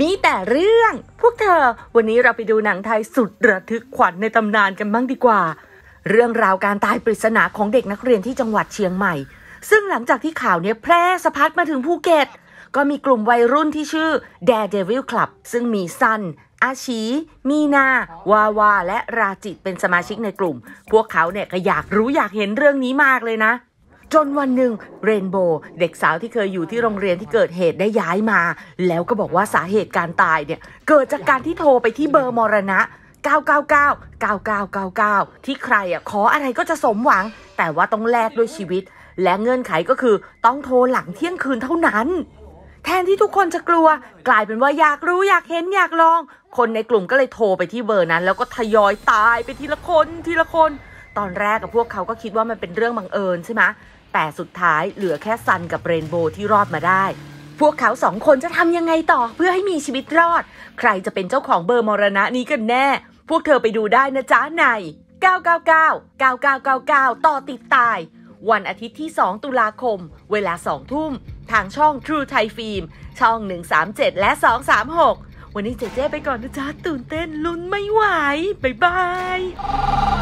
มีแต่เรื่อง พวกเธอ วันนี้เราไปดูหนังไทยสุดระทึกขวัญในตำนานกันบ้างดีกว่า เรื่องราวการตายปริศนาของเด็กนักเรียนที่จังหวัดเชียงใหม่ ซึ่งหลังจากที่ข่าวเนี้ยแพร่ สะพัดมาถึงภูเก็ต ก็มีกลุ่มวัยรุ่นที่ชื่อ Daredevil Club ซึ่งมีซันอาชีมีนา วาวา และราจิตเป็นสมาชิกในกลุ่ม พวกเขาเนี่ยก็อยากรู้อยากเห็นเรื่องนี้มากเลยนะจนวันหนึ่งเรนโบว์เด็กสาวที่เคยอยู่ที่โรงเรียนที่เกิดเหตุได้ย้ายมา แล้วก็บอกว่าสาเหตุการตายเนี่ยเกิดจากการที่โทรไปที่เบอร์มรณะ999 9999ที่ใครอ่ะขออะไรก็จะสมหวังแต่ว่าต้องแลกด้วยชีวิต และเงื่อนไขก็คือต้องโทรหลังเที่ยงคืนเท่านั้น แทนที่ทุกคนจะกลัว กลายเป็นว่าอยากรู้อยากเห็นอยากลอง คนในกลุ่มก็เลยโทรไปที่เบอร์นั้น แล้วก็ทยอยตายไปทีละคนทีละคนตอนแรกกับพวกเขาก็คิดว่ามันเป็นเรื่องบังเอิญใช่ไหม แต่สุดท้ายเหลือแค่ซันกับเรนโบว์ที่รอดมาได้ พวกเขาสองคนจะทำยังไงต่อเพื่อให้มีชีวิตรอด ใครจะเป็นเจ้าของเบอร์มรณะนี้กันแน่ พวกเธอไปดูได้นะจ๊ะใน 999 9999 ต่อติดตาย วันอาทิตย์ที่ 2 ตุลาคม เวลา 2 ทุ่ม ทางช่อง True Thai Film ช่อง 137 และ 236 วันนี้เจ๊เจ๊ไปก่อนนะจ๊ะตื่นเต้นลุ้นไม่ไหวบ๊ายบาย